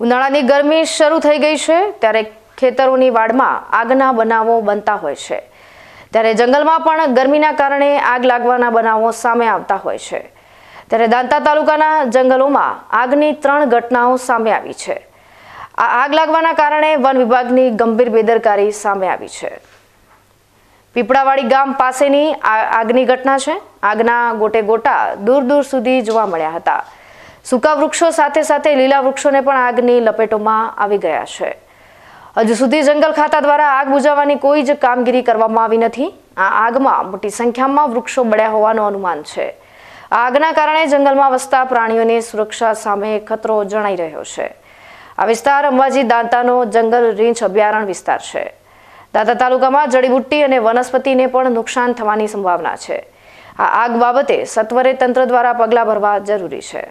ઉનાળાની ગરમી શરૂ થઈ ગઈ છે ત્યારે ખેતરોની વાડમાં આગના બનાવો બનતા હોય છે ત્યારે જંગલમાં પણ ગરમીના કારણે આગ લાગવાના બનાવો સામે આવતા હોય છે ત્યારે દાંતા તાલુકાના જંગલોમાં આગની ત્રણ ઘટનાઓ સામે આવી છે આ આગ લાગવાના કારણે વન વિભાગની ગંભીર બેદરકારી સામે આવી છે પીપળાવાડી ગામ પાસેની આગની ઘટના છે આગના ગોટે ગોટા દૂર દૂર સુધી જોવા મળ્યા હતા સૂકા વૃક્ષો સાથે સાથે લીલા વૃક્ષોને પણ આગની લપેટોમાં આવી ગયા છે હજુ સુધી જંગલ ખાતા દ્વારા આગ બુજાવવાની કોઈ જ કામગીરી કરવામાં આવી નથી આ આગમાં મોટી સંખ્યામાં વૃક્ષો બળ્યા હોવાનું અનુમાન છે આગના કારણે જંગલમાં વસતા પ્રાણીઓની સુરક્ષા સામે ખતરો જણાઈ રહ્યો છે આ વિસ્તાર અંબાજી દાંતાનો જંગલ રીંછ અભયારણ્ય વિસ્તાર છે દાંતા તાલુકામાં જડીબુટ્ટી અને વનસ્પતિને પણ નુકસાન થવાની સંભાવના છે આ આગ બાબતે સત્વરે તંત્ર દ્વારા પગલાં ભરવા જરૂરી છે